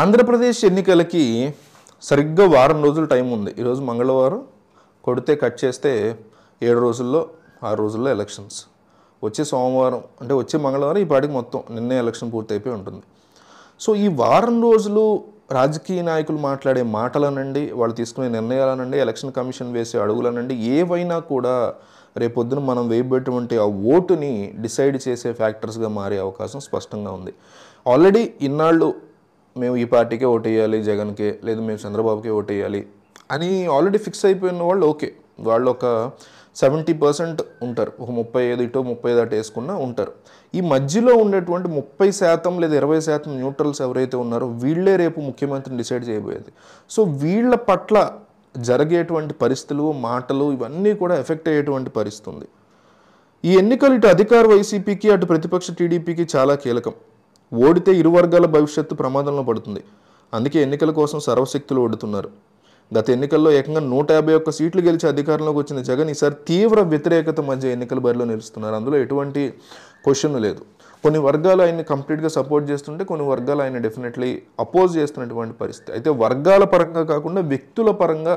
ఆంధ్రప్రదేశ్ ఎన్నికలకి సరిగ్గా వారం రోజులు టైం ఉంది ఈరోజు మంగళవారం కొడితే కట్ చేస్తే ఏడు రోజుల్లో ఆరు రోజుల్లో ఎలక్షన్స్ వచ్చే సోమవారం అంటే వచ్చే మంగళవారం ఈ పాటికి మొత్తం నిన్నే ఎలక్షన్ పూర్తయిపోయి ఉంటుంది సో ఈ వారం రోజులు రాజకీయ నాయకులు మాట్లాడే మాటలనండి వాళ్ళు తీసుకునే నిర్ణయాలనండి ఎలక్షన్ కమిషన్ వేసే అడుగులనండి ఏవైనా కూడా రేపొద్దున మనం వేయబెటువంటి ఆ ఓటుని డిసైడ్ చేసే ఫ్యాక్టర్స్గా మారే అవకాశం స్పష్టంగా ఉంది ఆల్రెడీ ఇన్నాళ్ళు మేము ఈ పార్టీకే ఓటేయాలి జగన్కే లేదు మేము చంద్రబాబుకే ఓటేయాలి అని ఆల్రెడీ ఫిక్స్ అయిపోయిన వాళ్ళు ఓకే వాళ్ళు ఒక సెవెంటీ పర్సెంట్ ఉంటారు ఒక ముప్పై ఐదు ఇటో ముప్పై ఐదు అటు వేసుకున్నా ఉంటారు ఈ మధ్యలో ఉండేటువంటి ముప్పై శాతం లేదా ఇరవై శాతం న్యూట్రల్స్ ఎవరైతే ఉన్నారో వీళ్ళే రేపు ముఖ్యమంత్రిని డిసైడ్ చేయబోయేది సో వీళ్ళ పట్ల జరిగేటువంటి పరిస్థితులు మాటలు ఇవన్నీ కూడా ఎఫెక్ట్ అయ్యేటువంటి పరిస్థితి ఉంది ఈ ఎన్నికలు ఇటు అధికార వైసీపీకి అటు ప్రతిపక్ష టీడీపీకి చాలా కీలకం ఓడితే ఇరు వర్గాల భవిష్యత్తు ప్రమాదంలో పడుతుంది అందుకే ఎన్నికల కోసం సర్వశక్తులు ఓడుతున్నారు గత ఎన్నికల్లో ఏకంగా నూట యాభై ఒక్క సీట్లు గెలిచి అధికారంలోకి వచ్చిన జగన్ ఈసారి తీవ్ర వ్యతిరేకత మధ్య ఎన్నికల బరిలో నిలుస్తున్నారు అందులో ఎటువంటి క్వశ్చన్ లేదు కొన్ని వర్గాలు ఆయన కంప్లీట్గా సపోర్ట్ చేస్తుంటే కొన్ని వర్గాలు ఆయన డెఫినెట్లీ అపోజ్ చేస్తున్నటువంటి పరిస్థితి అయితే వర్గాల పరంగా కాకుండా వ్యక్తుల పరంగా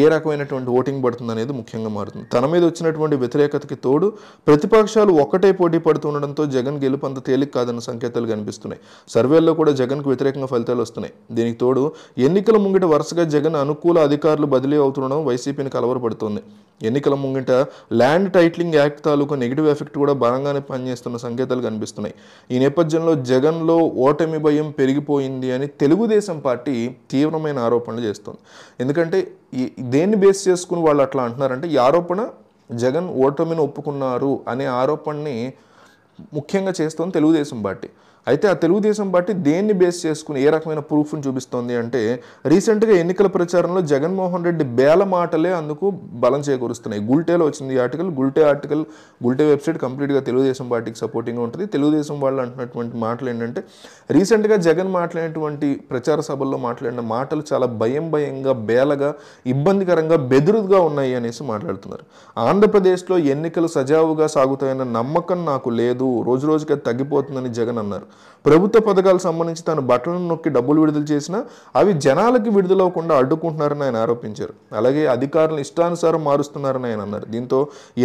ఏ రకమైనటువంటి ఓటింగ్ పడుతుంది అనేది ముఖ్యంగా మారుతుంది తన మీద వచ్చినటువంటి వ్యతిరేకతకి తోడు ప్రతిపక్షాలు ఒకటే పోటీ పడుతుండడంతో జగన్ గెలుపు అంత తేలిక కాదన్న సంకేతాలు కనిపిస్తున్నాయి సర్వేల్లో కూడా జగన్కు వ్యతిరేకంగా ఫలితాలు వస్తున్నాయి దీనికి తోడు ఎన్నికల ముంగిట వరుసగా జగన్ అనుకూల అధికారులు బదిలీ అవుతుండడం వైసీపీని కలవరపడుతోంది ఎన్నికల ముంగిట ల్యాండ్ టైట్లింగ్ యాక్ట్ తాలూకా నెగిటివ్ ఎఫెక్ట్ కూడా బలంగానే పనిచేస్తున్న సంకేతాలు కనిపిస్తున్నాయి ఈ నేపథ్యంలో జగన్లో ఓటమి భయం పెరిగిపోయింది అని తెలుగుదేశం పార్టీ తీవ్రమైన ఆరోపణలు చేస్తుంది ఎందుకంటే ఈ దేన్ని బేస్ చేసుకుని వాళ్ళు అట్లా అంటున్నారంటే ఈ ఆరోపణ జగన్ ఓటమిని ఒప్పుకున్నారు అనే ఆరోపణని ముఖ్యంగా చేస్తుంది తెలుగుదేశం పార్టీ అయితే ఆ తెలుగుదేశం పార్టీ దేన్ని బేస్ చేసుకుని ఏ రకమైన ప్రూఫ్ను చూపిస్తోంది అంటే రీసెంట్గా ఎన్నికల ప్రచారంలో జగన్మోహన్ రెడ్డి బేల మాటలే అందుకు బలం చేకూరుస్తున్నాయి గుల్టేలో వచ్చింది article Gulte article Gulte website కంప్లీట్గా తెలుగుదేశం పార్టీకి సపోర్టింగ్గా ఉంటుంది తెలుగుదేశం వాళ్ళు అంటున్నటువంటి మాటలు ఏంటంటే రీసెంట్గా జగన్ మాట్లాడినటువంటి ప్రచార సభల్లో మాట్లాడిన మాటలు చాలా భయం భయంగా బేలగా ఇబ్బందికరంగా బెదురుగా ఉన్నాయి అనేసి మాట్లాడుతున్నారు ఆంధ్రప్రదేశ్లో ఎన్నికలు సజావుగా సాగుతాయన్న నమ్మకం నాకు లేదు రోజు రోజుకి అది తగ్గిపోతుందని జగన్ అన్నారు ప్రభుత్వ పథకాలకు సంబంధించి తాను బట్టలను నొక్కి డబ్బులు విడుదల చేసినా అవి జనాలకి విడుదలవ్వకుండా అడ్డుకుంటున్నారని ఆయన ఆరోపించారు అలాగే అధికారులు ఇష్టానుసారం మారుస్తున్నారని ఆయన అన్నారు దీంతో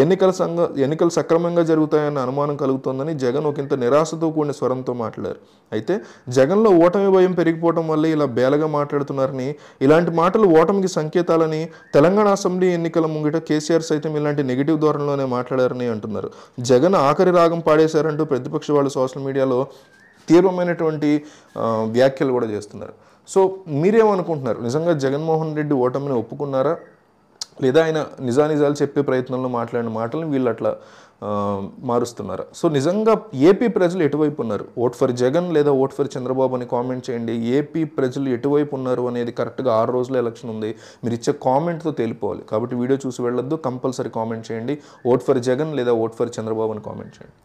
ఎన్నికల సంఘ ఎన్నికలు సక్రమంగా జరుగుతాయన్న అనుమానం కలుగుతోందని జగన్ ఇంత నిరాశతో కూడిన స్వరంతో మాట్లాడారు అయితే జగన్లో ఓటమి భయం పెరిగిపోవడం వల్ల ఇలా బేలగా మాట్లాడుతున్నారని ఇలాంటి మాటలు ఓటమికి సంకేతాలని తెలంగాణ అసెంబ్లీ ఎన్నికల ముంగిట కేసీఆర్ సైతం ఇలాంటి నెగిటివ్ ధోరణిలోనే మాట్లాడారని అంటున్నారు జగన్ ఆఖరి రాగం పాడే చేశారంటూ ప్రతిపక్ష వాళ్ళు సోషల్ మీడియాలో తీవ్రమైనటువంటి వ్యాఖ్యలు కూడా చేస్తున్నారు సో మీరేమనుకుంటున్నారు నిజంగా జగన్మోహన్ రెడ్డి ఓటమిని ఒప్పుకున్నారా లేదా ఆయన నిజానిజాలు చెప్పే ప్రయత్నంలో మాట్లాడిన మాటలను వీళ్ళు అట్లా మారుస్తున్నారు సో నిజంగా ఏపీ ప్రజలు ఎటువైపు ఉన్నారు ఓట్ ఫర్ జగన్ లేదా ఓట్ ఫర్ చంద్రబాబు అని కామెంట్ చేయండి ఏపీ ప్రజలు ఎటువైపు ఉన్నారు అనేది కరెక్ట్గా ఆరు రోజుల ఎలక్షన్ ఉంది మీరు ఇచ్చే కామెంట్తో తేలిపోవాలి కాబట్టి వీడియో చూసి వెళ్ళొద్దు కంపల్సరీ కామెంట్ చేయండి ఓట్ ఫర్ జగన్ లేదా ఓట్ ఫర్ చంద్రబాబు అని కామెంట్ చేయండి